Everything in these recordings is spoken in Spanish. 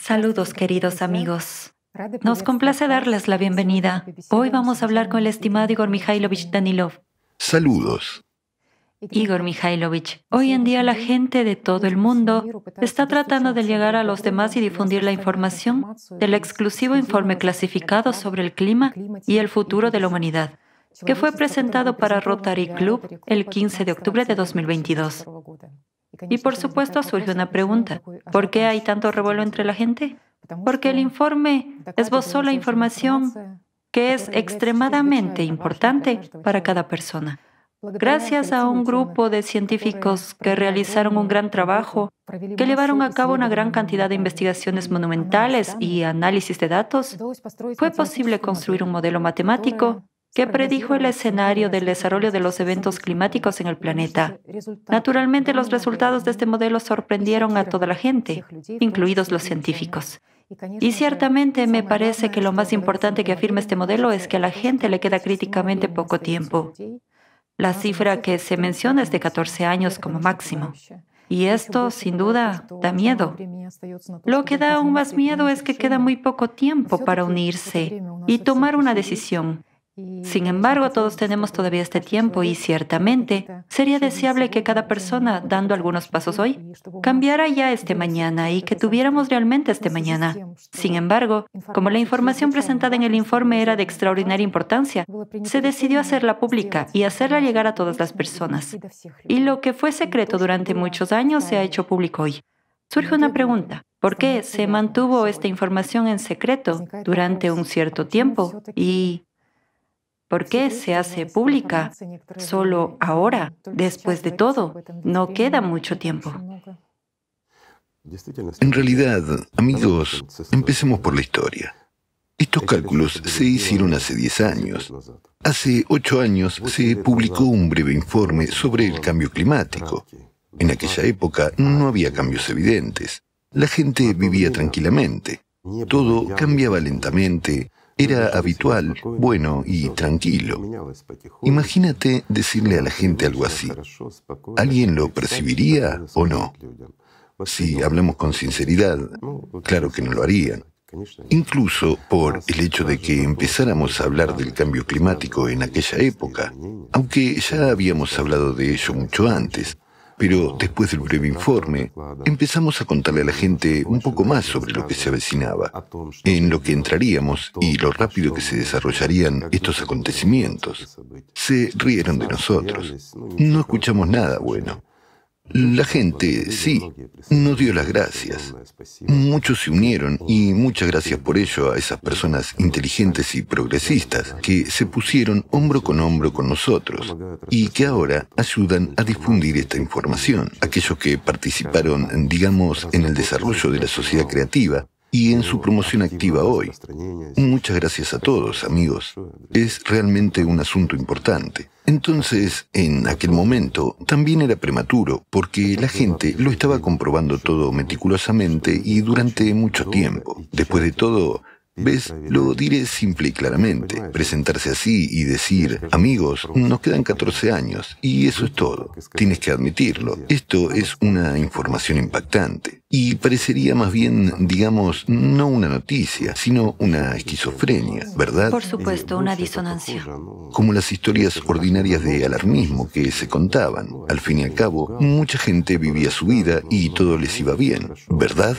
Saludos queridos amigos. Nos complace darles la bienvenida. Hoy vamos a hablar con el estimado Igor Mikhailovich Danilov. Saludos. Igor Mikhailovich, hoy en día la gente de todo el mundo está tratando de llegar a los demás y difundir la información eh, del exclusivo informe clasificado sobre el clima y el futuro de la humanidad, que fue presentado para Rotary Club el 15 de octubre de 2022. Y por supuesto surge una pregunta, ¿por qué hay tanto revuelo entre la gente? Porque el informe esbozó la información que es extremadamente importante para cada persona. Gracias a un grupo de científicos que realizaron un gran trabajo, que llevaron a cabo una gran cantidad de investigaciones monumentales y análisis de datos, fue posible construir un modelo matemático Qué predijo el escenario del desarrollo de los eventos climáticos en el planeta. Naturalmente, los resultados de este modelo sorprendieron a toda la gente, incluidos los científicos. Y ciertamente me parece que lo más importante que afirma este modelo es que a la gente le queda críticamente poco tiempo. La cifra que se menciona es de 14 años como máximo. Y esto, sin duda, da miedo. Lo que da aún más miedo es que queda muy poco tiempo para unirse y tomar una decisión. Sin embargo, todos tenemos todavía este tiempo y ciertamente sería deseable que cada persona, dando algunos pasos hoy, cambiara ya este mañana y que tuviéramos realmente este mañana. Sin embargo, como la información presentada en el informe era de extraordinaria importancia, se decidió hacerla pública y hacerla llegar a todas las personas. Y lo que fue secreto durante muchos años se ha hecho público hoy. Surge una pregunta. ¿Por qué se mantuvo esta información en secreto durante un cierto tiempo y ¿Por qué se hace pública solo ahora? Después de todo, no queda mucho tiempo. En realidad, amigos, empecemos por la historia. Estos este cálculos se hicieron hace 10 este años. Hace 8 años se publicó un breve informe sobre el cambio climático. En aquella época no había cambios evidentes. La gente vivía tranquilamente. Todo cambiaba lentamente era habitual, bueno y tranquilo. Imagínate decirle a la gente algo así. ¿Alguien lo percibiría o no? Si hablamos con sinceridad, claro que no lo harían. Incluso por el hecho de que empezáramos a hablar del cambio climático en aquella época, aunque ya habíamos hablado de ello mucho antes. Pero después del breve informe, empezamos a contarle a la gente un poco más sobre lo que se avecinaba, en lo que entraríamos y lo rápido que se desarrollarían estos acontecimientos. Se rieron de nosotros. No escuchamos nada bueno. La gente, sí, nos dio las gracias. Muchos se unieron y muchas gracias por ello a esas personas inteligentes y progresistas que se pusieron hombro con hombro con nosotros y que ahora ayudan a difundir esta información. Aquellos que participaron, digamos, en el desarrollo de la sociedad creativa y en su promoción activa hoy. Muchas gracias a todos, amigos. Es realmente un asunto importante. Entonces, en aquel momento, también era prematuro, porque la gente lo estaba comprobando todo meticulosamente y durante mucho tiempo. Después de todo, ¿Ves? Lo diré simple y claramente. Presentarse así y decir, amigos, nos quedan 14 años y eso es todo. Tienes que admitirlo. Esto es una información impactante. Y parecería más bien, digamos, no una noticia, sino una esquizofrenia, ¿verdad? Por supuesto, eh, una disonancia. Como las historias ordinarias de alarmismo que se contaban. Al fin y al cabo, mucha gente vivía su vida y todo les iba bien, ¿verdad?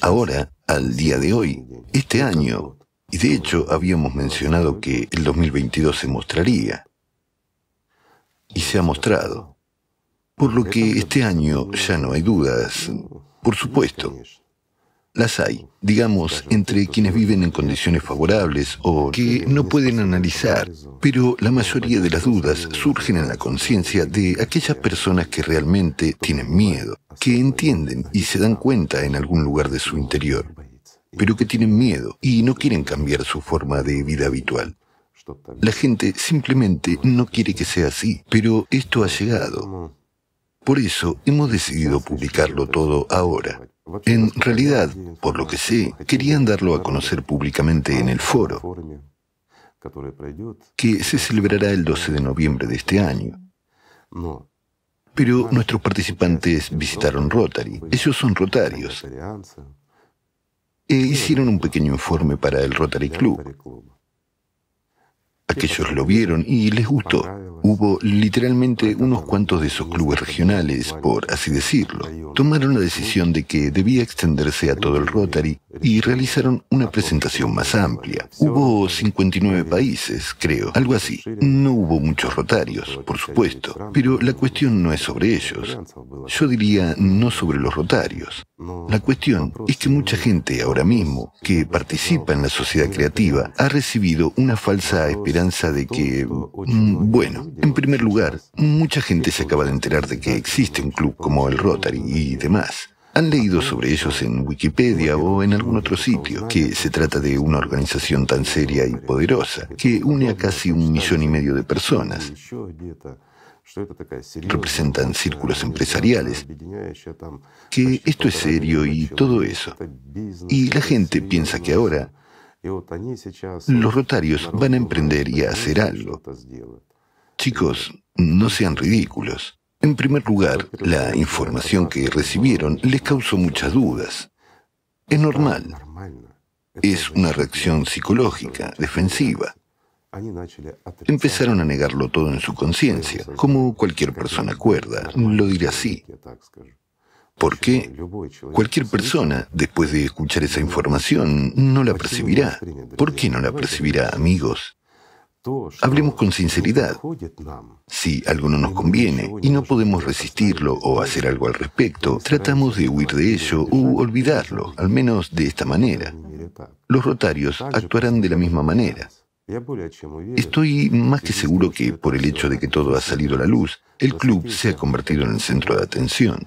Ahora, al día de hoy, este año, y de hecho habíamos mencionado que el 2022 se mostraría, y se ha mostrado. Por lo que este año ya no hay dudas, por supuesto. Las hay, digamos, entre quienes viven en condiciones favorables o que no pueden analizar, pero la mayoría de las dudas surgen en la conciencia de aquellas personas que realmente tienen miedo, que entienden y se dan cuenta en algún lugar de su interior, pero que tienen miedo y no quieren cambiar su forma de vida habitual. La gente simplemente no quiere que sea así, pero esto ha llegado. Por eso hemos decidido publicarlo todo ahora. En realidad, por lo que sé, querían darlo a conocer públicamente en el foro, que se celebrará el 12 de noviembre de este año. Pero nuestros participantes visitaron Rotary. esos pues, son rotarios. E hicieron un pequeño informe para el Rotary Club. Aquellos lo vieron y les gustó. Hubo literalmente unos cuantos de esos clubes regionales, por así decirlo. Tomaron la decisión de que debía extenderse a todo el Rotary y realizaron una presentación más amplia. Hubo 59 países, creo, algo así. No hubo muchos rotarios, por supuesto, pero la cuestión no es sobre ellos. Yo diría no sobre los rotarios. La cuestión es que mucha gente ahora mismo que participa en la sociedad creativa ha recibido una falsa esperanza de que, mm, bueno, en primer lugar, mucha gente se acaba de enterar de que existe un club como el Rotary y demás. Han leído sobre ellos en Wikipedia o en algún otro sitio, que se trata de una organización tan seria y poderosa, que une a casi un millón y medio de personas. Representan círculos empresariales, que esto es serio y todo eso. Y la gente piensa que ahora los rotarios van a emprender y a hacer algo. Chicos, no sean ridículos. En primer lugar, la información que recibieron les causó muchas dudas. Es normal. Es una reacción psicológica, defensiva. Empezaron a negarlo todo en su conciencia, como cualquier persona cuerda, lo dirá así. ¿Por qué? cualquier persona, después de escuchar esa información, no la percibirá. ¿Por qué no la percibirá, amigos? Hablemos con sinceridad. Si algo no nos conviene y no podemos resistirlo o hacer algo al respecto, tratamos de huir de ello o olvidarlo, al menos de esta manera. Los rotarios actuarán de la misma manera. Estoy más que seguro que por el hecho de que todo ha salido a la luz, el club se ha convertido en el centro de atención.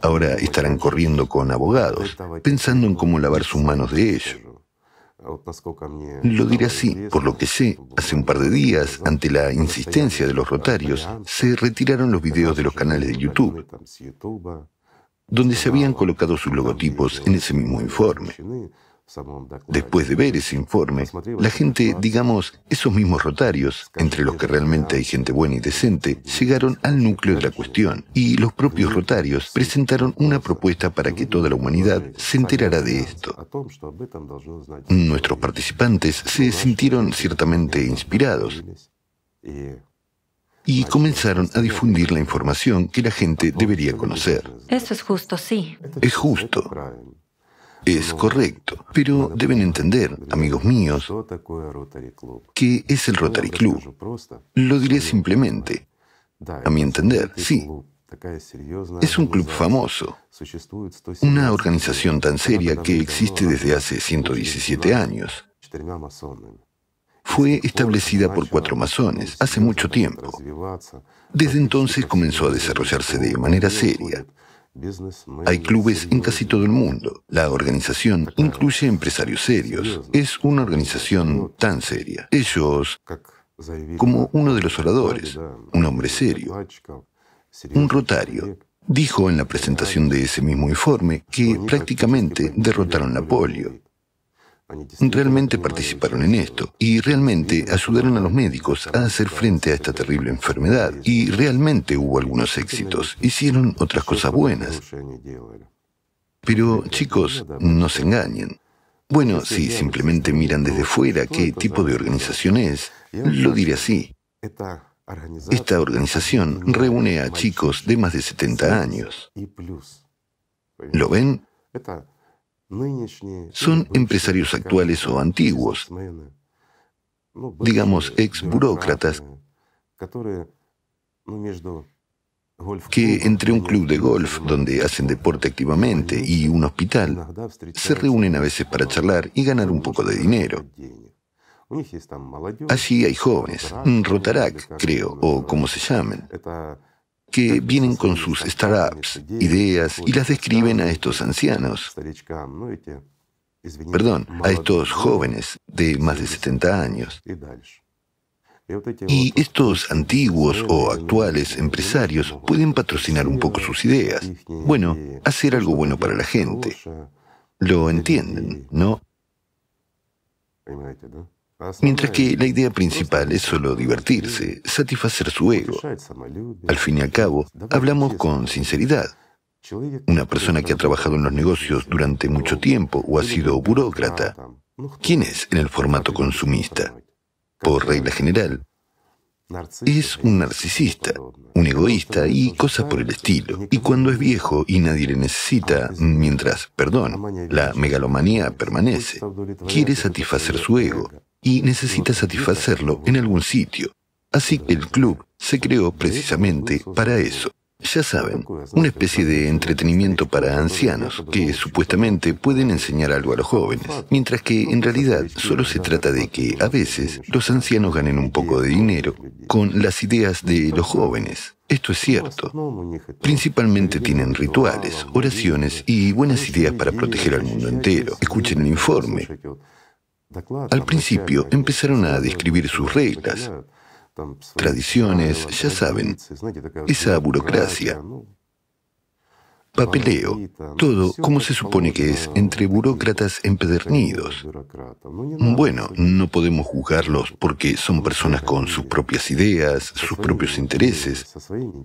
Ahora estarán corriendo con abogados, pensando en cómo lavar sus manos de ello. Lo diré así, por lo que sé, hace un par de días, ante la insistencia de los rotarios, se retiraron los videos de los canales de YouTube, donde se habían colocado sus logotipos en ese mismo informe. Después de ver ese informe, la gente, digamos, esos mismos rotarios, entre los que realmente hay gente buena y decente, llegaron al núcleo de la cuestión y los propios rotarios presentaron una propuesta para que toda la humanidad se enterara de esto. Nuestros participantes se sintieron ciertamente inspirados y comenzaron a difundir la información que la gente debería conocer. Eso es justo, sí. Es justo. Es correcto, pero deben entender, amigos míos, que es el Rotary Club. Lo diré simplemente. A mi entender, sí. Es un club famoso, una organización tan seria que existe desde hace 117 años. Fue establecida por cuatro masones hace mucho tiempo. Desde entonces comenzó a desarrollarse de manera seria hay clubes en casi todo el mundo. La organización incluye empresarios serios. Es una organización tan seria. Ellos, como uno de los oradores, un hombre serio, un rotario, dijo en la presentación de ese mismo informe que prácticamente derrotaron la polio realmente participaron en esto y realmente ayudaron a los médicos a hacer frente a esta terrible enfermedad y realmente hubo algunos éxitos, hicieron otras cosas buenas. Pero chicos, no se engañen. Bueno, si simplemente miran desde fuera qué tipo de organización es, lo diré así. Esta organización reúne a chicos de más de 70 años. ¿Lo ven? son empresarios actuales o antiguos, digamos, ex burócratas, que entre un club de golf donde hacen deporte activamente y un hospital, se reúnen a veces para charlar y ganar un poco de dinero. Allí hay jóvenes, Rotarak, creo, o como se llamen que vienen con sus startups, ideas y las describen a estos ancianos. Perdón, a estos jóvenes de más de 70 años. Y estos antiguos o actuales empresarios pueden patrocinar un poco sus ideas. Bueno, hacer algo bueno para la gente. Lo entienden, ¿no? Mientras que la idea principal es solo divertirse, satisfacer su ego. Al fin y al cabo, hablamos con sinceridad. Una persona que ha trabajado en los negocios durante mucho tiempo o ha sido burócrata, ¿quién es en el formato consumista? Por regla general, es un narcisista, un egoísta y cosas por el estilo. Y cuando es viejo y nadie le necesita, mientras, perdón, la megalomanía permanece, quiere satisfacer su ego, y necesita satisfacerlo en algún sitio. Así que el club se creó precisamente para eso. Ya saben, una especie de entretenimiento para ancianos que supuestamente pueden enseñar algo a los jóvenes, mientras que en realidad solo se trata de que a veces los ancianos ganen un poco de dinero con las ideas de los jóvenes. Esto es cierto. Principalmente tienen rituales, oraciones y buenas ideas para proteger al mundo entero. Escuchen el informe. Al principio empezaron a describir sus reglas, tradiciones, ya saben, esa burocracia, papeleo, todo como se supone que es entre burócratas empedernidos. Bueno, no podemos juzgarlos porque son personas con sus propias ideas, sus propios intereses.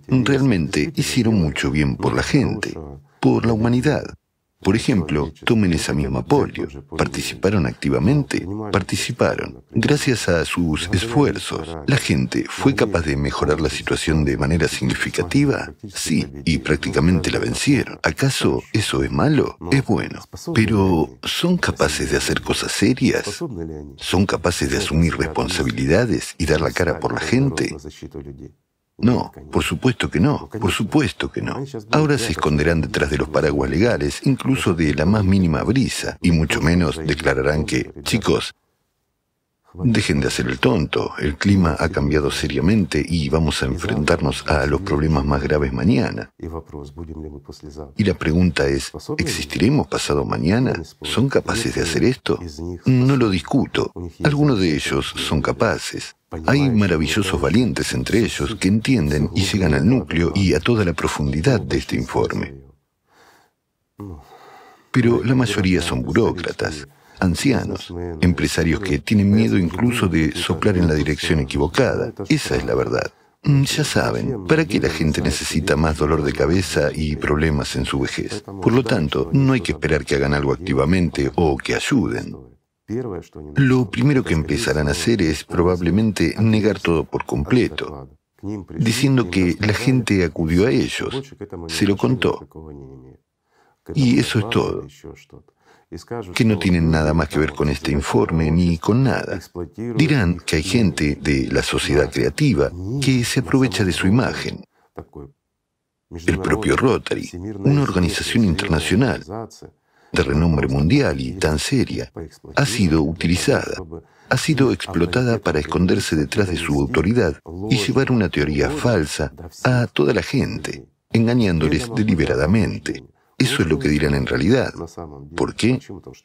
Realmente hicieron mucho bien por la gente, por la humanidad. Por ejemplo, tomen esa misma polio. Participaron activamente, participaron. Gracias a sus esfuerzos, la gente fue capaz de mejorar la situación de manera significativa. Sí, y prácticamente la vencieron. ¿Acaso eso es malo? Es bueno. Pero ¿son capaces de hacer cosas serias? ¿Son capaces de asumir responsabilidades y dar la cara por la gente? No, por supuesto que no, por supuesto que no. Ahora se esconderán detrás de los paraguas legales, incluso de la más mínima brisa, y mucho menos declararán que, chicos, Dejen de hacer el tonto, el clima ha cambiado seriamente y vamos a enfrentarnos a los problemas más graves mañana. Y la pregunta es, ¿existiremos pasado mañana? ¿Son capaces de hacer esto? No lo discuto, algunos de ellos son capaces. Hay maravillosos valientes entre ellos que entienden y llegan al núcleo y a toda la profundidad de este informe. Pero la mayoría son burócratas ancianos, empresarios que tienen miedo incluso de soplar en la dirección equivocada. Esa es la verdad. Mm, ya saben, ¿para qué la gente necesita más dolor de cabeza y problemas en su vejez? Por lo tanto, no hay que esperar que hagan algo activamente o que ayuden. Lo primero que empezarán a hacer es probablemente negar todo por completo, diciendo que la gente acudió a ellos, se lo contó. Y eso es todo que no tienen nada más que ver con este informe ni con nada. Dirán que hay gente de la sociedad creativa que se aprovecha de su imagen. El propio Rotary, una organización internacional de renombre mundial y tan seria, ha sido utilizada, ha sido explotada para esconderse detrás de su autoridad y llevar una teoría falsa a toda la gente, engañándoles deliberadamente. Eso es lo que dirán en realidad. ¿Por qué?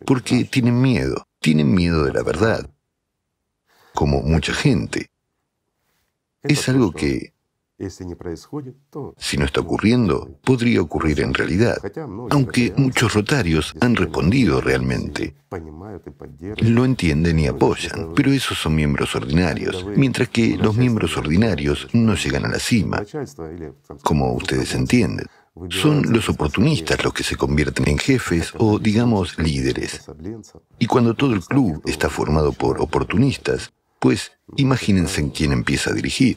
Porque tienen miedo, tienen miedo de la verdad, como mucha gente. Es algo que, si no está ocurriendo, podría ocurrir en realidad, aunque muchos rotarios han respondido realmente. Lo entienden y apoyan, pero esos son miembros ordinarios, mientras que los miembros ordinarios no llegan a la cima, como ustedes entienden. Son los oportunistas los que se convierten en jefes o, digamos, líderes. Y cuando todo el club está formado por oportunistas, pues imagínense en quién empieza a dirigir.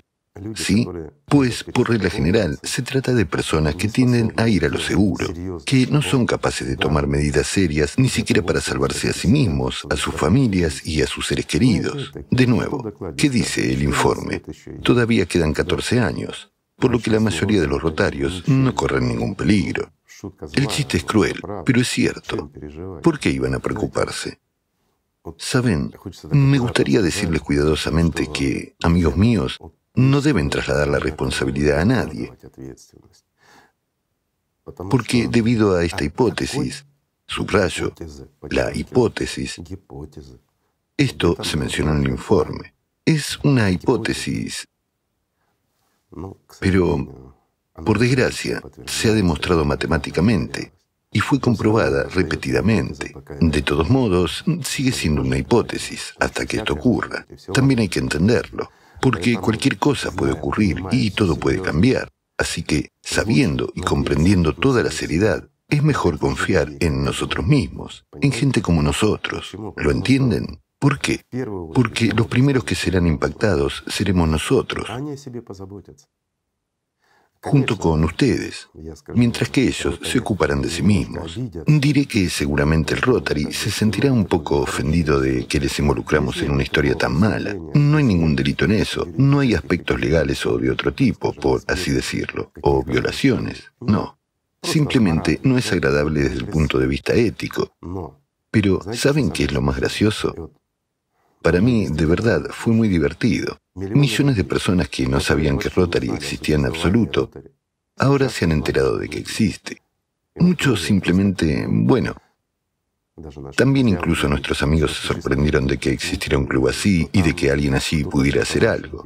¿Sí? Pues, por regla general, se trata de personas que tienden a ir a lo seguro, que no son capaces de tomar medidas serias ni siquiera para salvarse a sí mismos, a sus familias y a sus seres queridos. De nuevo, ¿qué dice el informe? Todavía quedan 14 años por lo que la mayoría de los rotarios no corren ningún peligro. El chiste es cruel, pero es cierto. ¿Por qué iban a preocuparse? Saben, me gustaría decirles cuidadosamente que, amigos míos, no deben trasladar la responsabilidad a nadie. Porque debido a esta hipótesis, subrayo, la hipótesis, esto se menciona en el informe, es una hipótesis pero, por desgracia, se ha demostrado matemáticamente y fue comprobada repetidamente. De todos modos, sigue siendo una hipótesis hasta que esto ocurra. También hay que entenderlo, porque cualquier cosa puede ocurrir y todo puede cambiar. Así que, sabiendo y comprendiendo toda la seriedad, es mejor confiar en nosotros mismos, en gente como nosotros. ¿Lo entienden? ¿Por qué? Porque los primeros que serán impactados seremos nosotros, junto con ustedes, mientras que ellos se ocuparán de sí mismos. Diré que seguramente el Rotary se sentirá un poco ofendido de que les involucramos en una historia tan mala. No hay ningún delito en eso, no hay aspectos legales o de otro tipo, por así decirlo, o violaciones, no. Simplemente no es agradable desde el punto de vista ético. Pero ¿saben qué es lo más gracioso? Para mí, de verdad, fue muy divertido. Millones de personas que no sabían que Rotary existía en absoluto, ahora se han enterado de que existe. Muchos simplemente, bueno, también incluso nuestros amigos se sorprendieron de que existiera un club así y de que alguien así pudiera hacer algo.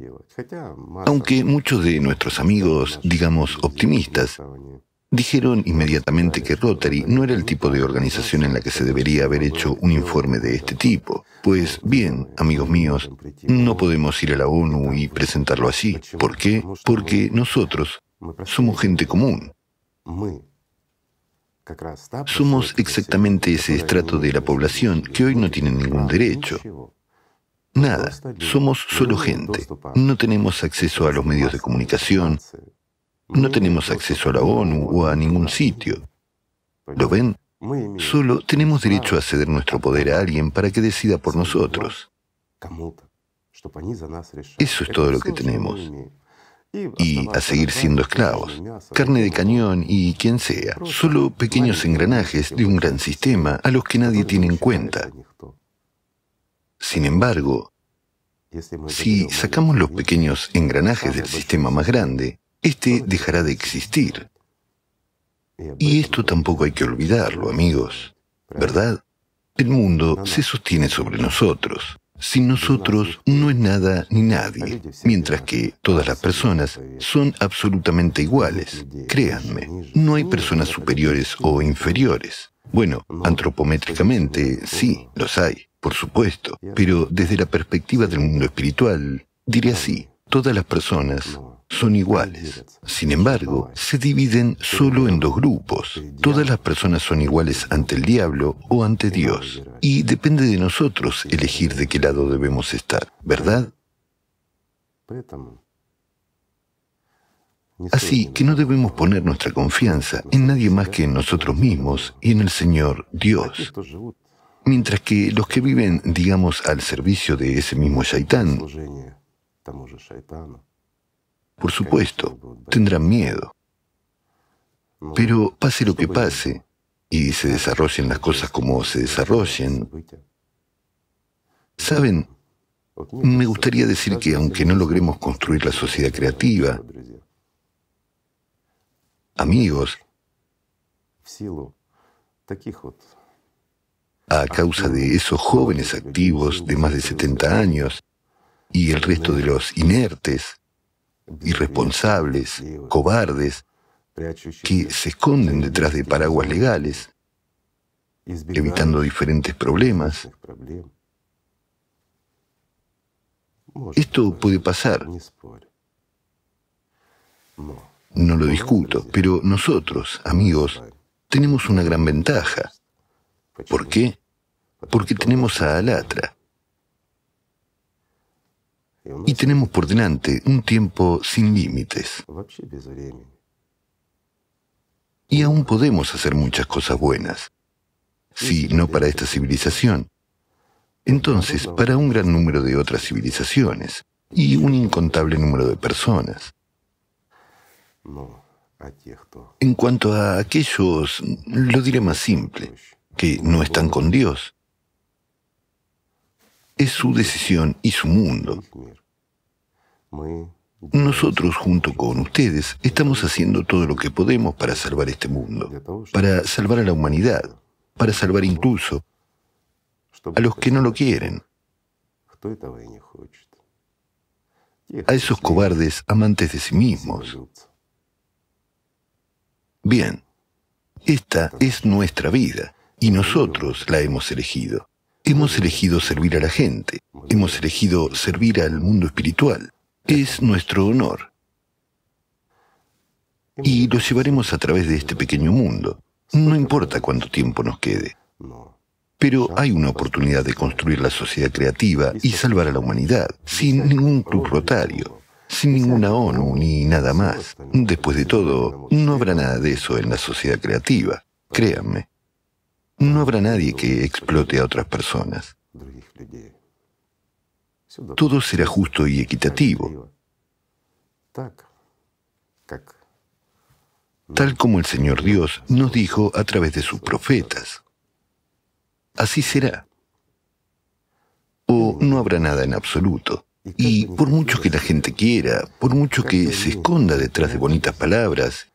Aunque muchos de nuestros amigos, digamos, optimistas, Dijeron inmediatamente que Rotary no era el tipo de organización en la que se debería haber hecho un informe de este tipo. Pues bien, amigos míos, no podemos ir a la ONU y presentarlo así. ¿Por qué? Porque nosotros somos gente común. Somos exactamente ese estrato de la población que hoy no tiene ningún derecho. Nada, somos solo gente. No tenemos acceso a los medios de comunicación, no tenemos acceso a la ONU o a ningún sitio. ¿Lo ven? Solo tenemos derecho a ceder nuestro poder a alguien para que decida por nosotros. Eso es todo lo que tenemos. Y a seguir siendo esclavos, carne de cañón y quien sea, solo pequeños engranajes de un gran sistema a los que nadie tiene en cuenta. Sin embargo, si sacamos los pequeños engranajes del sistema más grande, este dejará de existir. Y esto tampoco hay que olvidarlo, amigos, ¿verdad? El mundo se sostiene sobre nosotros. Sin nosotros no es nada ni nadie, mientras que todas las personas son absolutamente iguales. Créanme, no hay personas superiores o inferiores. Bueno, antropométricamente sí, los hay, por supuesto, pero desde la perspectiva del mundo espiritual, diré así, todas las personas son iguales. Sin embargo, se dividen solo en dos grupos. Todas las personas son iguales ante el diablo o ante Dios. Y depende de nosotros elegir de qué lado debemos estar, ¿verdad? Así que no debemos poner nuestra confianza en nadie más que en nosotros mismos y en el Señor Dios. Mientras que los que viven, digamos, al servicio de ese mismo shaitán, por supuesto, tendrán miedo. Pero pase lo que pase y se desarrollen las cosas como se desarrollen, ¿saben? Me gustaría decir que aunque no logremos construir la sociedad creativa, amigos, a causa de esos jóvenes activos de más de 70 años y el resto de los inertes, irresponsables, cobardes, que se esconden detrás de paraguas legales, evitando diferentes problemas. Esto puede pasar. No lo discuto, pero nosotros, amigos, tenemos una gran ventaja. ¿Por qué? Porque tenemos a Alatra y tenemos por delante un tiempo sin límites. Y aún podemos hacer muchas cosas buenas. Si no para esta civilización, entonces para un gran número de otras civilizaciones y un incontable número de personas. En cuanto a aquellos, lo diré más simple, que no están con Dios, es su decisión y su mundo. Nosotros, junto con ustedes, estamos haciendo todo lo que podemos para salvar este mundo, para salvar a la humanidad, para salvar incluso a los que no lo quieren, a esos cobardes amantes de sí mismos. Bien, esta es nuestra vida y nosotros la hemos elegido. Hemos elegido servir a la gente, hemos elegido servir al mundo espiritual. Es nuestro honor. Y lo llevaremos a través de este pequeño mundo. No importa cuánto tiempo nos quede. Pero hay una oportunidad de construir la sociedad creativa y salvar a la humanidad, sin ningún club rotario, sin ninguna ONU ni nada más. Después de todo, no habrá nada de eso en la sociedad creativa, créanme. No habrá nadie que explote a otras personas. Todo será justo y equitativo, tal como el Señor Dios nos dijo a través de sus profetas. Así será. O no habrá nada en absoluto. Y por mucho que la gente quiera, por mucho que se esconda detrás de bonitas palabras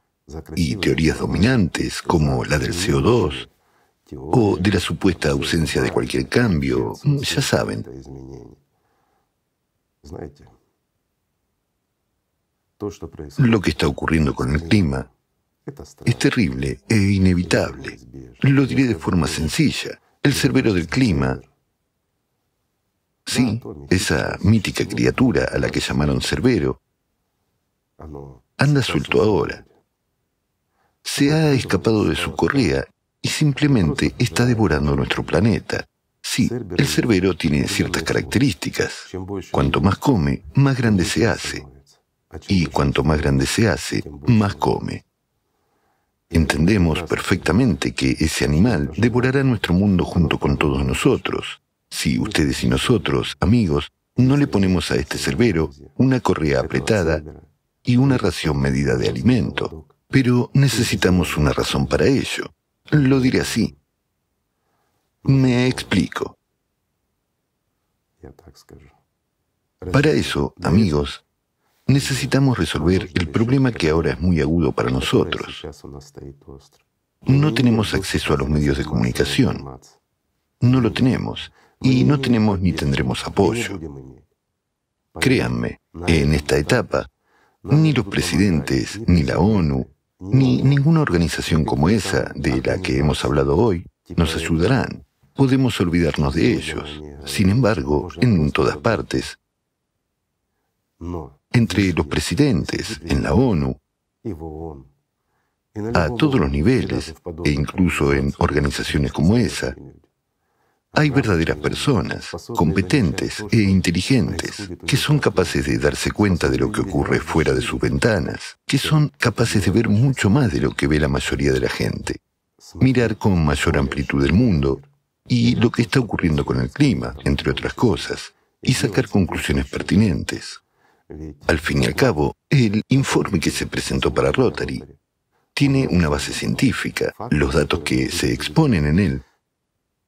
y teorías dominantes como la del CO2, o de la supuesta ausencia de cualquier cambio, ya saben. Lo que está ocurriendo con el clima es terrible e inevitable. Lo diré de forma sencilla. El cerbero del clima, sí, esa mítica criatura a la que llamaron cerbero, anda suelto ahora. Se ha escapado de su correa y simplemente está devorando nuestro planeta. Sí, el cerbero tiene ciertas características. Cuanto más come, más grande se hace. Y cuanto más grande se hace, más come. Entendemos perfectamente que ese animal devorará nuestro mundo junto con todos nosotros. Si ustedes y nosotros, amigos, no le ponemos a este cerbero una correa apretada y una pues, ración medida de pues, alimento, pues, pero necesitamos una razón para ello. Lo diré así. Me explico. Para eso, amigos, necesitamos resolver el problema que ahora es muy agudo para nosotros. No tenemos acceso a los medios de comunicación. No lo tenemos y no tenemos ni tendremos apoyo. Créanme, en esta etapa, ni los presidentes, ni la ONU, ni ninguna organización como esa de la que hemos hablado hoy nos ayudarán. Podemos olvidarnos de ellos. Sin embargo, en todas partes, entre los presidentes, en la ONU, a todos los niveles e incluso en organizaciones como esa, hay verdaderas personas, competentes e inteligentes, que son capaces de darse cuenta de lo que ocurre fuera de sus ventanas, que son capaces de ver mucho más de lo que ve la mayoría de la gente, mirar con mayor amplitud el mundo y lo que está ocurriendo con el clima, entre otras cosas, y sacar conclusiones pertinentes. Al fin y al cabo, el informe que se presentó para Rotary tiene una base científica. Los datos que se exponen en él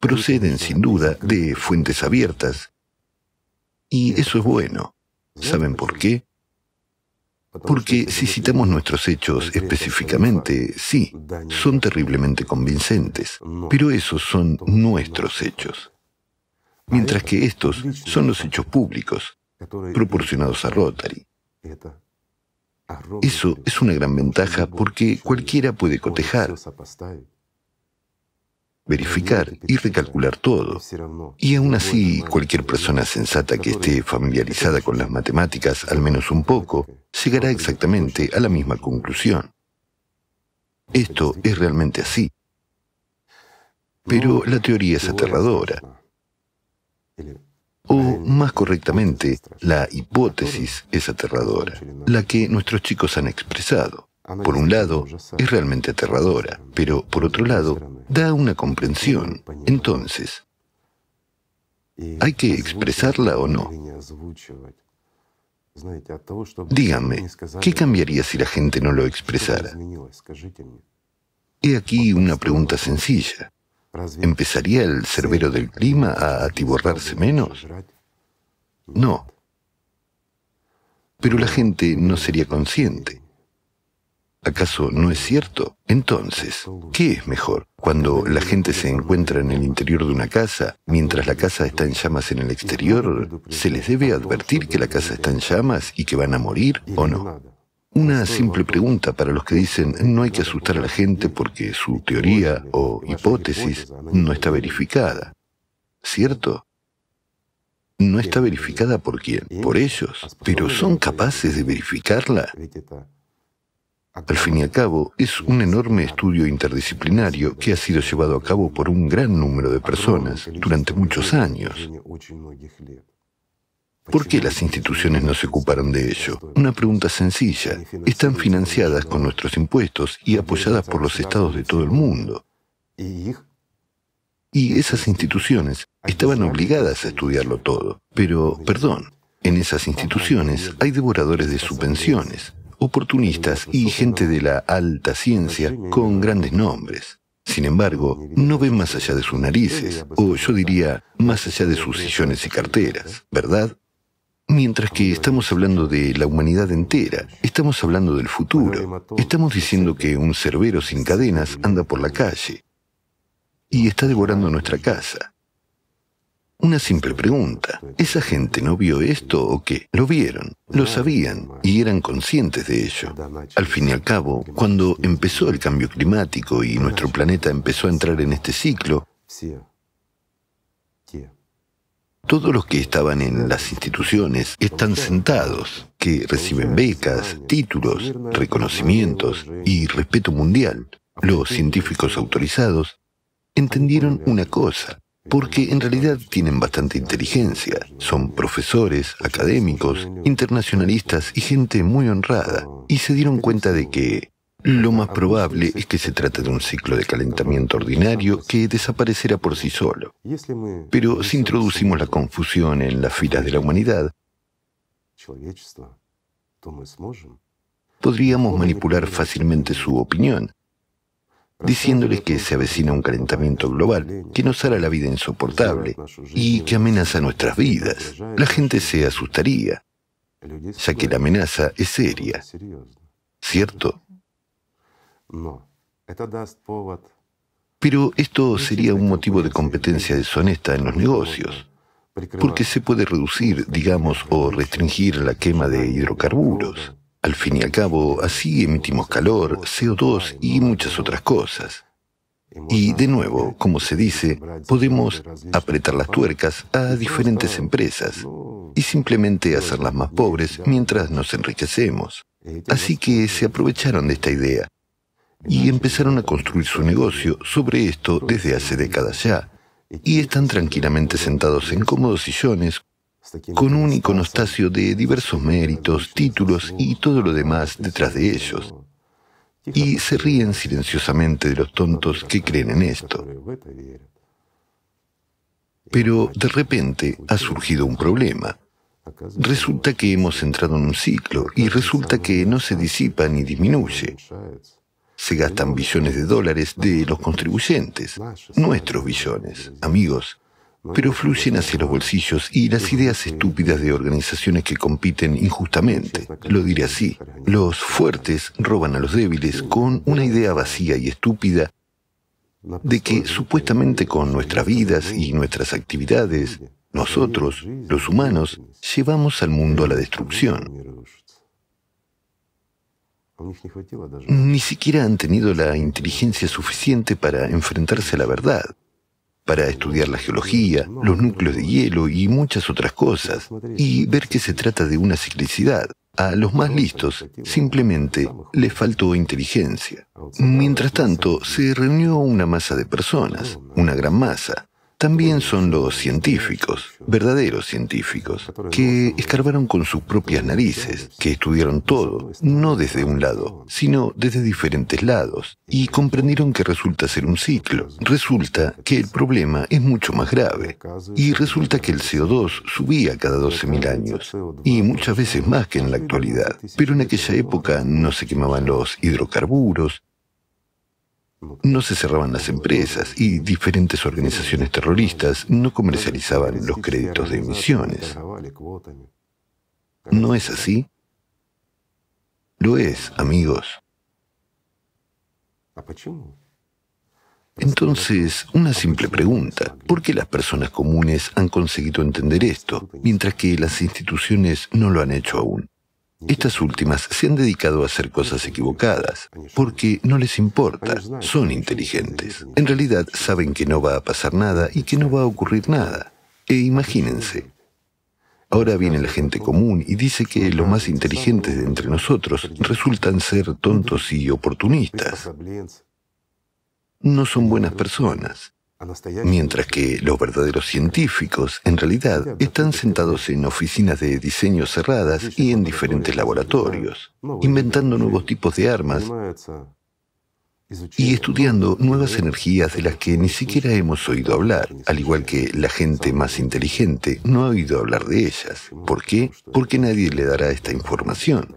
proceden sin duda de fuentes abiertas. Y eso es bueno. ¿Saben por qué? Porque si citamos nuestros hechos específicamente, sí, son terriblemente convincentes, pero esos son nuestros hechos. Mientras que estos son los hechos públicos, proporcionados a Rotary. Eso es una gran ventaja porque cualquiera puede cotejar, verificar y recalcular todo. Y aún así, cualquier persona sensata que esté familiarizada con las matemáticas, al menos un poco, llegará exactamente a la misma conclusión. Esto es realmente así. Pero la teoría es aterradora. O más correctamente, la hipótesis es aterradora, la que nuestros chicos han expresado. Por un lado, es realmente aterradora, pero por otro lado, da una comprensión. Entonces, hay que expresarla o no. Dígame, ¿qué cambiaría si la gente no lo expresara? He aquí una pregunta sencilla. ¿Empezaría el cerbero del clima a atiborrarse menos? No. Pero la gente no sería consciente. ¿Acaso no es cierto? Entonces, ¿qué es mejor? Cuando la gente se encuentra en el interior de una casa, mientras la casa está en llamas en el exterior, ¿se les debe advertir que la casa está en llamas y que van a morir o no? Una simple pregunta para los que dicen no hay que asustar a la gente porque su teoría o hipótesis no está verificada. ¿Cierto? No está verificada por quién, por ellos, pero son capaces de verificarla. Al fin y al cabo, es un enorme estudio interdisciplinario que ha sido llevado a cabo por un gran número de personas durante muchos años. ¿Por qué las instituciones no se ocuparon de ello? Una pregunta sencilla. Están financiadas con nuestros impuestos y apoyadas por los estados de todo el mundo. Y esas instituciones estaban obligadas a estudiarlo todo. Pero, perdón, en esas instituciones hay devoradores de subvenciones, oportunistas y gente de la alta ciencia con grandes nombres. Sin embargo, no ven más allá de sus narices, o yo diría, más allá de sus sillones y carteras, ¿verdad? Mientras que estamos hablando de la humanidad entera, estamos hablando del futuro, estamos diciendo que un cerbero sin cadenas anda por la calle y está devorando nuestra casa. Una simple pregunta. ¿Esa gente no vio esto o qué? Lo vieron, lo sabían y eran conscientes de ello. Al fin y al cabo, cuando empezó el cambio climático y nuestro planeta empezó a entrar en este ciclo, todos los que estaban en las instituciones están sentados, que reciben becas, títulos, reconocimientos y respeto mundial. Los científicos autorizados entendieron una cosa, porque en realidad tienen bastante inteligencia. Son profesores, académicos, internacionalistas y gente muy honrada, y se dieron cuenta de que lo más probable es que se trate de un ciclo de calentamiento ordinario que desaparecerá por sí solo. Pero si introducimos la confusión en las filas de la humanidad, podríamos manipular fácilmente su opinión diciéndoles que se avecina un calentamiento global que nos hará la vida insoportable y que amenaza nuestras vidas. La gente se asustaría, ya que la amenaza es seria, ¿cierto? Pero esto sería un motivo de competencia deshonesta en los negocios, porque se puede reducir, digamos, o restringir la quema de hidrocarburos. Al fin y al cabo, así emitimos calor, CO2 y muchas otras cosas. Y de nuevo, como se dice, podemos apretar las tuercas a diferentes empresas y simplemente hacerlas más pobres mientras nos enriquecemos. Así que se aprovecharon de esta idea y empezaron a construir su negocio sobre esto desde hace décadas ya. Y están tranquilamente sentados en cómodos sillones con un iconostasio de diversos méritos, títulos y todo lo demás detrás de ellos. Y se ríen silenciosamente de los tontos que creen en esto. Pero de repente ha surgido un problema. Resulta que hemos entrado en un ciclo y resulta que no se disipa ni disminuye. Se gastan billones de dólares de los contribuyentes, nuestros billones, amigos, pero fluyen hacia los bolsillos y las ideas estúpidas de organizaciones que compiten injustamente. Lo diré así, los fuertes roban a los débiles con una idea vacía y estúpida de que supuestamente con nuestras vidas y nuestras actividades, nosotros, los humanos, llevamos al mundo a la destrucción. Ni siquiera han tenido la inteligencia suficiente para enfrentarse a la verdad para estudiar la geología, los núcleos de hielo y muchas otras cosas, y ver que se trata de una ciclicidad. A los más listos simplemente les faltó inteligencia. Mientras tanto, se reunió una masa de personas, una gran masa, también son los científicos, verdaderos científicos, que escarbaron con sus propias narices, que estudiaron todo, no desde un lado, sino desde diferentes lados, y comprendieron que resulta ser un ciclo, resulta que el problema es mucho más grave, y resulta que el CO2 subía cada 12.000 años, y muchas veces más que en la actualidad, pero en aquella época no se quemaban los hidrocarburos, no se cerraban las empresas y diferentes organizaciones terroristas no comercializaban los créditos de emisiones. ¿No es así? Lo es, amigos. Entonces, una simple pregunta. ¿Por qué las personas comunes han conseguido entender esto, mientras que las instituciones no lo han hecho aún? Estas últimas se han dedicado a hacer cosas equivocadas, porque no les importa, son inteligentes. En realidad saben que no va a pasar nada y que no va a ocurrir nada. E imagínense, ahora viene la gente común y dice que los más inteligentes de entre nosotros resultan ser tontos y oportunistas. No son buenas personas. Mientras que los verdaderos científicos, en realidad, están sentados en oficinas de diseño cerradas y en diferentes laboratorios, inventando nuevos tipos de armas y estudiando nuevas energías de las que ni siquiera hemos oído hablar, al igual que la gente más inteligente no ha oído hablar de ellas. ¿Por qué? Porque nadie le dará esta información.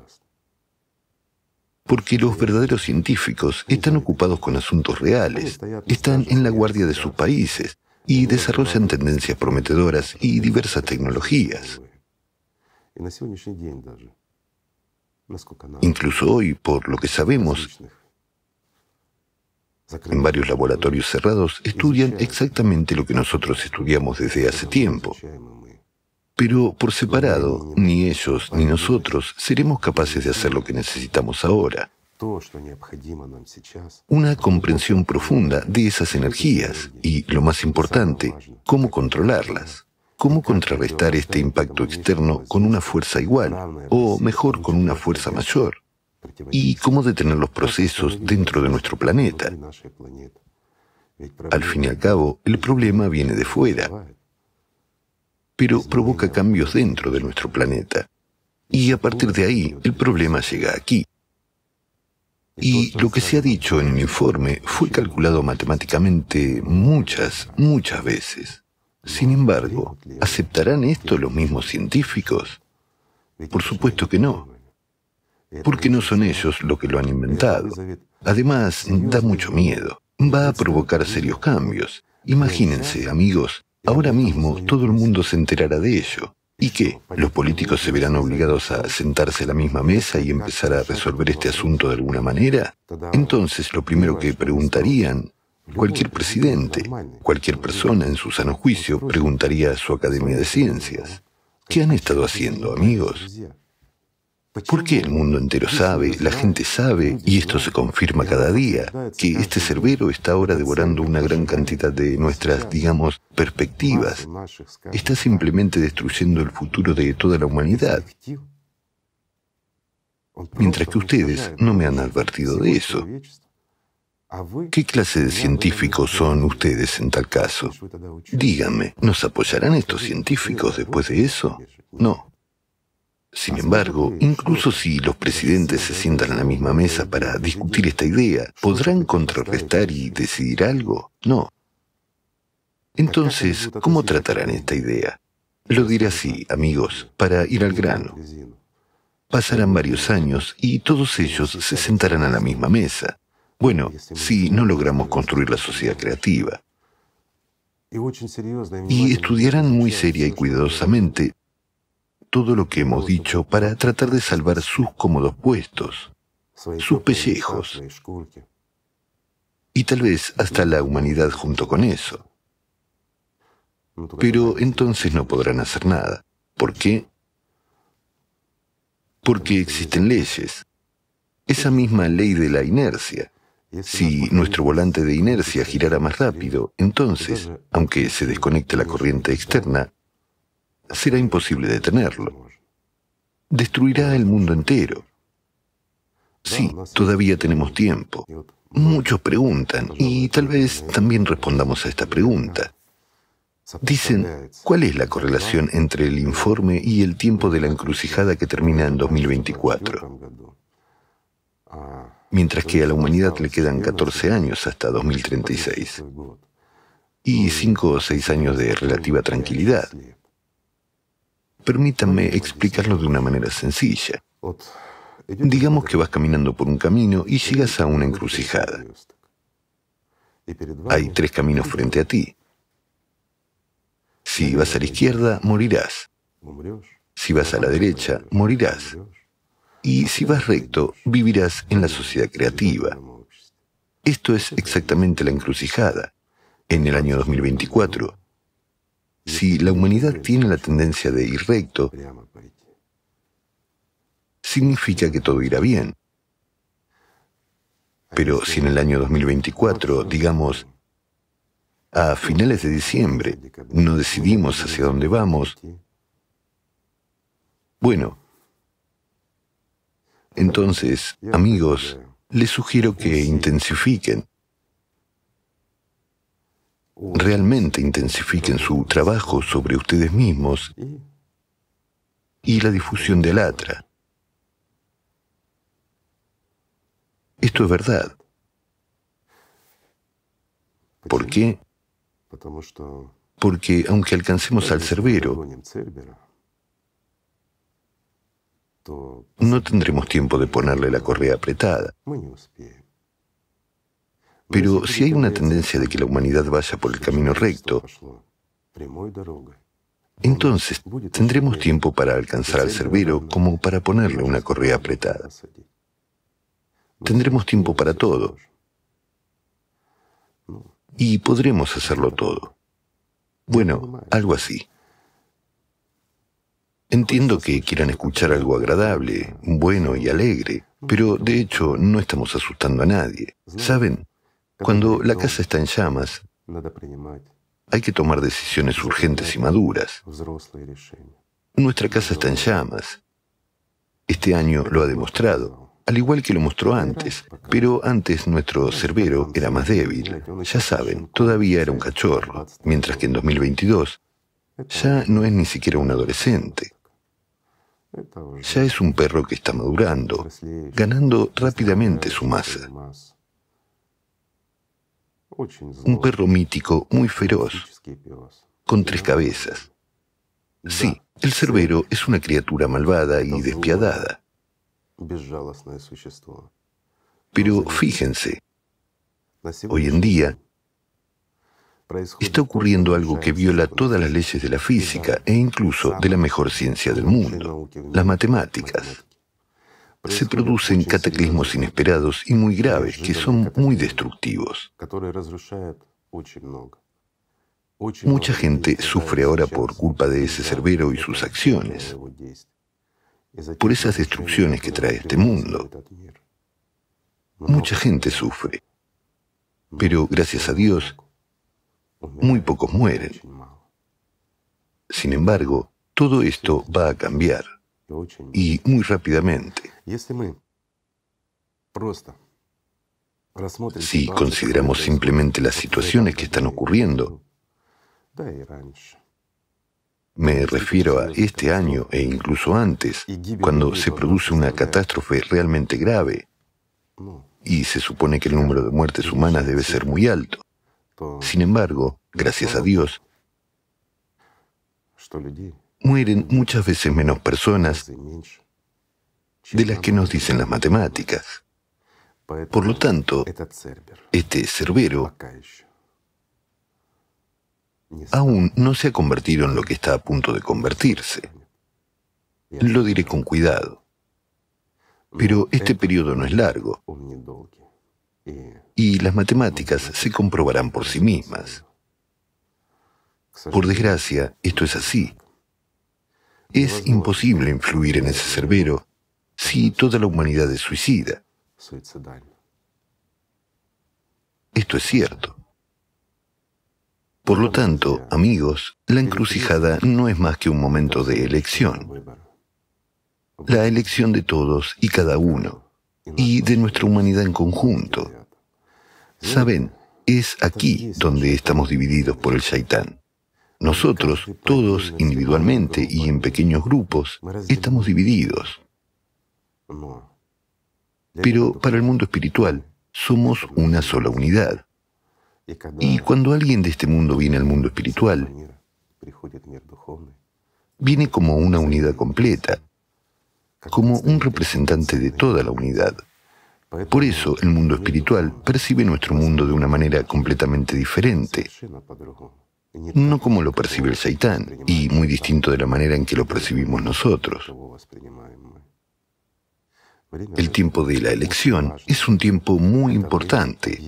Porque los verdaderos científicos están ocupados con asuntos reales, están en la guardia de sus países y desarrollan tendencias prometedoras y diversas tecnologías. Incluso hoy, por lo que sabemos, en varios laboratorios cerrados estudian exactamente lo que nosotros estudiamos desde hace tiempo. Pero por separado, ni ellos ni nosotros seremos capaces de hacer lo que necesitamos ahora. Una comprensión profunda de esas energías y, lo más importante, cómo controlarlas. ¿Cómo contrarrestar este impacto externo con una fuerza igual, o mejor, con una fuerza mayor? ¿Y cómo detener los procesos dentro de nuestro planeta? Al fin y al cabo, el problema viene de fuera, pero provoca cambios dentro de nuestro planeta. Y a partir de ahí, el problema llega aquí. Y lo que se ha dicho en el informe fue calculado matemáticamente muchas, muchas veces. Sin embargo, ¿aceptarán esto los mismos científicos? Por supuesto que no, porque no son ellos los que lo han inventado. Además, da mucho miedo. Va a provocar serios cambios. Imagínense, amigos, Ahora mismo todo el mundo se enterará de ello. ¿Y qué? Los políticos se verán obligados a sentarse a la misma mesa y empezar a resolver este asunto de alguna manera. Entonces lo primero que preguntarían, cualquier presidente, cualquier persona en su sano juicio, preguntaría a su Academia de Ciencias, ¿qué han estado haciendo amigos? Pues ¿Por qué el mundo entero sabe, la gente sabe, y esto se confirma cada día, que este cerbero está ahora devorando una gran cantidad de nuestras, digamos, perspectivas? Está simplemente destruyendo el futuro de toda la humanidad. Mientras que ustedes no me han advertido de eso. ¿Qué clase de científicos son ustedes en tal caso? Díganme, ¿nos apoyarán estos científicos después de eso? No, sin embargo, incluso si los presidentes se sientan a la misma mesa para discutir esta idea, ¿podrán contrarrestar y decidir algo? No. Entonces, ¿cómo tratarán esta idea? Lo diré así, amigos, para ir al grano. Pasarán varios años y todos ellos se sentarán a la misma mesa. Bueno, si no logramos construir la sociedad creativa. Y estudiarán muy seria y cuidadosamente todo lo que hemos dicho para tratar de salvar sus cómodos puestos, sus pellejos, y tal vez hasta la humanidad junto con eso. Pero entonces no podrán hacer nada. ¿Por qué? Porque existen leyes. Esa misma ley de la inercia. Si nuestro volante de inercia girara más rápido, entonces, aunque se desconecte la corriente externa, será imposible detenerlo. Destruirá el mundo entero. Sí, todavía tenemos tiempo. Muchos preguntan, y tal vez también respondamos a esta pregunta. Dicen, ¿cuál es la correlación entre el informe y el tiempo de la encrucijada que termina en 2024? Mientras que a la humanidad le quedan 14 años hasta 2036 y 5 o 6 años de relativa tranquilidad. Permítanme explicarlo de una manera sencilla. Digamos que vas caminando por un camino y llegas a una encrucijada. Hay tres caminos frente a ti. Si vas a la izquierda, morirás. Si vas a la derecha, morirás. Y si vas recto, vivirás en la sociedad creativa. Esto es exactamente la encrucijada. En el año 2024, si la humanidad tiene la tendencia de ir recto, significa que todo irá bien. Pero si en el año 2024, digamos, a finales de diciembre, no decidimos hacia dónde vamos, bueno, entonces, amigos, les sugiero que intensifiquen realmente intensifiquen su trabajo sobre ustedes mismos y la difusión del Atra. Esto es verdad. ¿Por qué? Porque aunque alcancemos al cerbero, no tendremos tiempo de ponerle la correa apretada. Pero si hay una tendencia de que la humanidad vaya por el camino recto, entonces tendremos tiempo para alcanzar al cerbero como para ponerle una correa apretada. Tendremos tiempo para todo. Y podremos hacerlo todo. Bueno, algo así. Entiendo que quieran escuchar algo agradable, bueno y alegre, pero de hecho no estamos asustando a nadie. ¿Saben? Cuando la casa está en llamas, hay que tomar decisiones urgentes y maduras. Nuestra casa está en llamas. Este año lo ha demostrado, al igual que lo mostró antes, pero antes nuestro cerbero era más débil. Ya saben, todavía era un cachorro, mientras que en 2022 ya no es ni siquiera un adolescente. Ya es un perro que está madurando, ganando rápidamente su masa. Un perro mítico muy feroz, con tres cabezas. Sí, el cerbero es una criatura malvada y despiadada. Pero fíjense, hoy en día está ocurriendo algo que viola todas las leyes de la física e incluso de la mejor ciencia del mundo, las matemáticas se producen cataclismos inesperados y muy graves que son muy destructivos. Mucha gente sufre ahora por culpa de ese cerbero y sus acciones, por esas destrucciones que trae este mundo. Mucha gente sufre, pero gracias a Dios, muy pocos mueren. Sin embargo, todo esto va a cambiar, y muy rápidamente si consideramos simplemente las situaciones que están ocurriendo, me refiero a este año e incluso antes, cuando se produce una catástrofe realmente grave, y se supone que el número de muertes humanas debe ser muy alto. Sin embargo, gracias a Dios, mueren muchas veces menos personas de las que nos dicen las matemáticas. Por lo tanto, este Cerbero aún no se ha convertido en lo que está a punto de convertirse. Lo diré con cuidado. Pero este periodo no es largo. Y las matemáticas se comprobarán por sí mismas. Por desgracia, esto es así. Es imposible influir en ese cerbero si toda la humanidad es suicida. Esto es cierto. Por lo tanto, amigos, la encrucijada no es más que un momento de elección. La elección de todos y cada uno, y de nuestra humanidad en conjunto. Saben, es aquí donde estamos divididos por el shaitán. Nosotros, todos individualmente y en pequeños grupos, estamos divididos. Pero para el mundo espiritual somos una sola unidad. Y cuando alguien de este mundo viene al mundo espiritual, viene como una unidad completa, como un representante de toda la unidad. Por eso el mundo espiritual percibe nuestro mundo de una manera completamente diferente, no como lo percibe el satán, y muy distinto de la manera en que lo percibimos nosotros. El tiempo de la elección es un tiempo muy importante.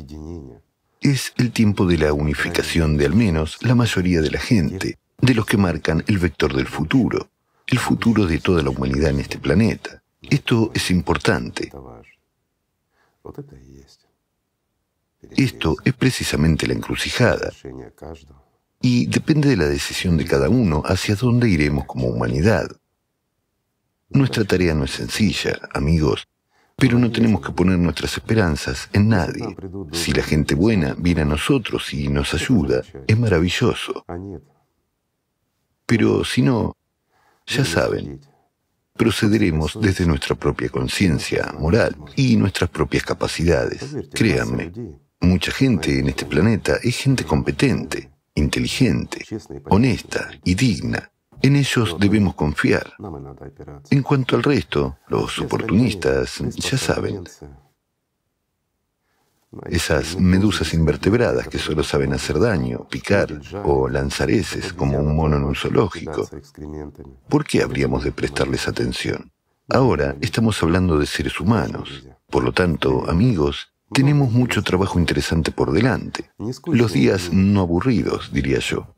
Es el tiempo de la unificación de al menos la mayoría de la gente, de los que marcan el vector del futuro, el futuro de toda la humanidad en este planeta. Esto es importante. Esto es precisamente la encrucijada. Y depende de la decisión de cada uno hacia dónde iremos como humanidad. Nuestra tarea no es sencilla, amigos, pero no tenemos que poner nuestras esperanzas en nadie. Si la gente buena viene a nosotros y nos ayuda, es maravilloso. Pero si no, ya saben, procederemos desde nuestra propia conciencia moral y nuestras propias capacidades. Créanme, mucha gente en este planeta es gente competente, inteligente, honesta y digna. En ellos debemos confiar. En cuanto al resto, los oportunistas, ya saben, esas medusas invertebradas que solo saben hacer daño, picar o lanzar heces como un mono en un zoológico, ¿por qué habríamos de prestarles atención? Ahora estamos hablando de seres humanos. Por lo tanto, amigos, tenemos mucho trabajo interesante por delante. Los días no aburridos, diría yo.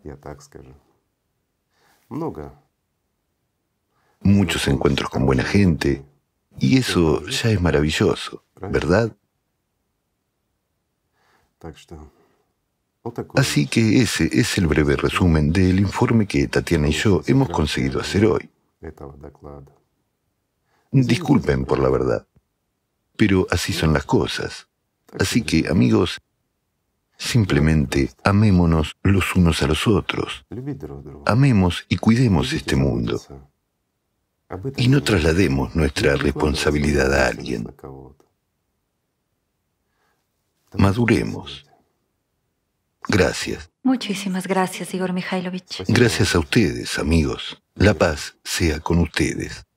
Muchos encuentros con buena gente. Y eso ya es maravilloso, ¿verdad? Así que ese es el breve resumen del informe que Tatiana y yo hemos conseguido hacer hoy. Disculpen por la verdad, pero así son las cosas. Así que, amigos, Simplemente amémonos los unos a los otros. Amemos y cuidemos este mundo. Y no traslademos nuestra responsabilidad a alguien. Maduremos. Gracias. Muchísimas gracias, Igor Mikhailovich. Gracias a ustedes, amigos. La paz sea con ustedes.